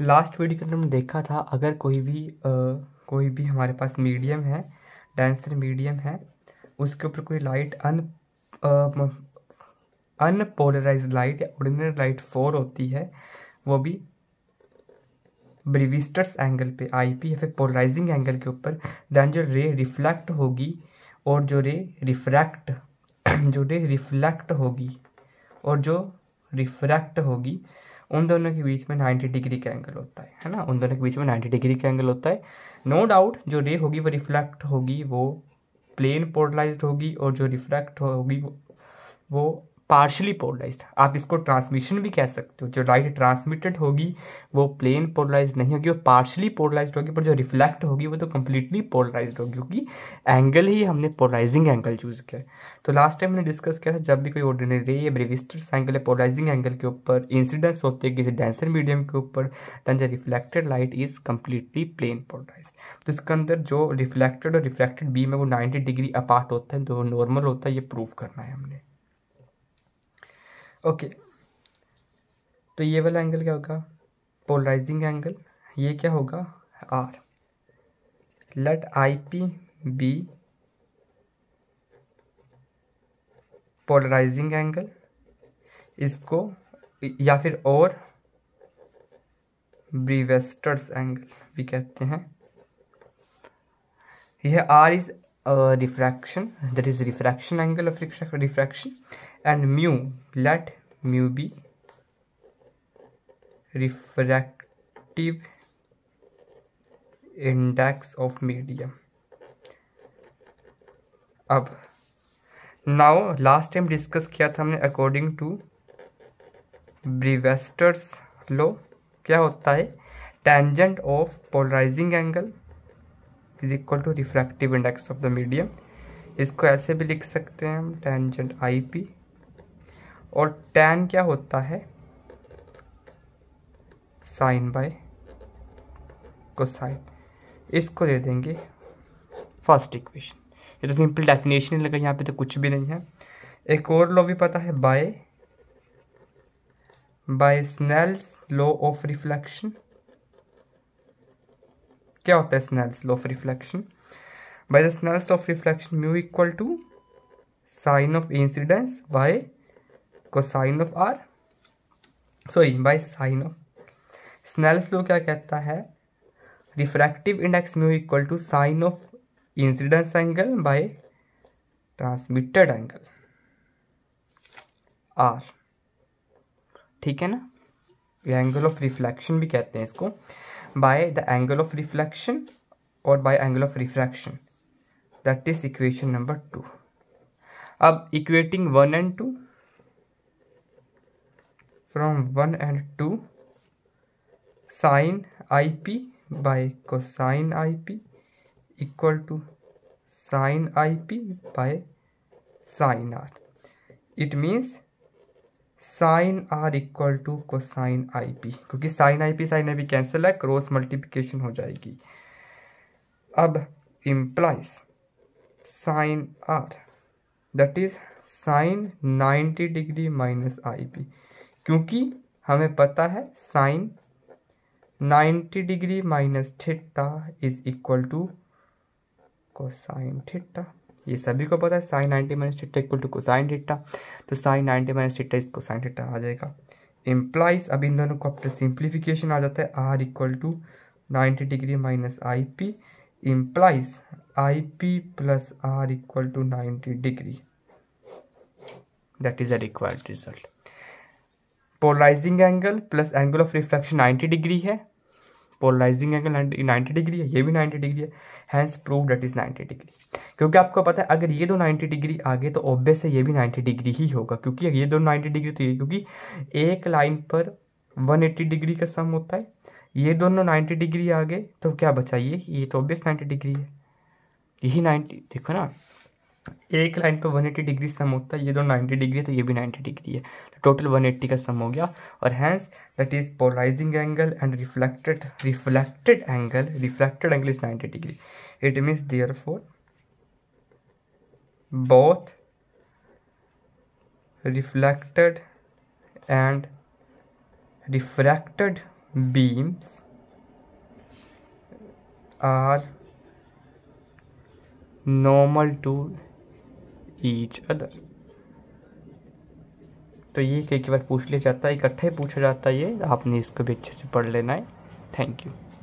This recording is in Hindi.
लास्ट वीडियो के अंदर हमने देखा था अगर कोई भी आ, कोई भी हमारे पास मीडियम है डेंसर मीडियम है उसके ऊपर कोई लाइट अन अनपोलराइज लाइट या ऑर्डिनरी लाइट फोर होती है वो भी ब्रिविस्टर्स एंगल पे आई पी या फिर पोलराइजिंग एंगल के ऊपर दैन जो रे रिफ्लेक्ट होगी और जो रे रिफ्रैक्ट जो रे रिफ्लेक्ट होगी और जो रिफ्रैक्ट होगी उन दोनों के बीच में 90 डिग्री का एंगल होता है है ना उन दोनों के बीच में 90 डिग्री का एंगल होता है नो no डाउट जो रे होगी वो रिफ्लेक्ट होगी वो प्लेन पोर्टलाइज होगी और जो रिफ्लेक्ट होगी वो वो पार्शली पोलराइज आप इसको ट्रांसमिशन भी कह सकते हो जो लाइट ट्रांसमिटेड होगी वो प्लेन पोलराइज नहीं होगी वो पार्शली पोलराइज होगी पर जो रिफ्लेक्ट होगी वो तो कम्प्लीटली पोलराइज होगी क्योंकि एंगल ही हमने पोलराइजिंग एंगल चूज़ किया है तो लास्ट टाइम हमने डिस्कस किया था जब भी कोई ऑर्डिनरी या ब्रेविस्टर्स एंगल है पोलराइजिंग एंगल के ऊपर इंसिडेंस होते हैं किसी डेंसर मीडियम के ऊपर then the reflected light is completely plane polarised तो इसके अंदर जो रिफ्लेक्टेड और रिफ्लेक्टेड बीम है वो नाइन्टी डिग्री अपार्ट होता है तो नॉर्मल होता है ये प्रूव करना है हमने ओके तो ये वाला एंगल क्या होगा पोलराइजिंग एंगल ये क्या होगा r let i p be polarising angle इसको या फिर और ब्रीवेस्टर्स एंगल भी कहते हैं यह r is uh, refraction that is refraction angle of refraction and mu let mu be refractive index of medium अब नाउ लास्ट टाइम डिस्कस किया था हमने अकॉर्डिंग टू ब्रीवेस्टर्स लो क्या होता है tangent of polarising angle is equal to refractive index of the medium इसको ऐसे भी लिख सकते हैं हम टेंजेंट आई पी और टैन क्या होता है साइन बाय कोसाइन इसको दे देंगे फर्स्ट इक्वेशन ये तो सिंपल डेफिनेशन लगा यहाँ पे तो कुछ भी नहीं है एक और लॉ भी पता है by by Snell's law of reflection क्या होता है Snell's law of reflection by the Snell's of reflection mu equal to sine of incidence by cosine of r sorry by sine of Snell's law क्या कहता है refractive index mu equal to sine of incidence angle by transmitted angle r ठीक है ना एंगल ऑफ रिफ्लेक्शन भी कहते हैं इसको by the angle of reflection or by angle of refraction that is equation number 2 अब equating 1 and 2 from 1 and 2 sine ip by cosine ip equal to sine ip by sine r it means sine r equal to cosine i p क्योंकि sine i p sine i p cancel है क्रॉस मल्टीप्लिकेशन हो जाएगी अब implies sine r that is sine 90 degree minus i p क्योंकि हमें पता है sine 90 degree minus theta is equal to cosine theta ये सभी को पता है sine ninety minus theta equal to sine theta तो साइन नाइन्टी माइनस टिट्टा इसको साइन टिट्टा आ जाएगा इम्प्लाइज अब इन दोनों को अपने सिंप्लीफिकेशन आ जाता है r equal to ninety degree minus i p implies i p plus r equal to ninety degree that is a required result polarising angle plus angle of reflection ninety degree है पोलराइजिंग एंगल नाइन्टी डिग्री है ये भी नाइन्टी डिग्री है hence prove that is ninety degree क्योंकि आपको पता है अगर ये दो नाइन्टी डिग्री आगे तो ऑब्वियस है ये भी नाइन्टी डिग्री ही होगा क्योंकि ये दो नाइन्टी डिग्री तो ये क्योंकि एक लाइन पर वन एट्टी डिग्री का सम होता है ये दोनों नाइन्टी डिग्री आगे तो क्या बचाइए ये तो ऑब्वियस नाइन्टी डिग्री है यही नाइन्टी देखो ना एक लाइन पे 180 डिग्री सम होता है ये दोनों तो 90 डिग्री है तो ये भी 90 डिग्री है तो टोटल 180 का सम हो गया और hence that is polarising angle and reflected reflected angle reflected angle is 90 degree it means therefore both reflected and refracted beams are normal to each other तो ये कई बार पूछ लिया जाता है इकट्ठा ही पूछा जाता है ये आपने इसको भी अच्छे से पढ़ लेना है थैंक यू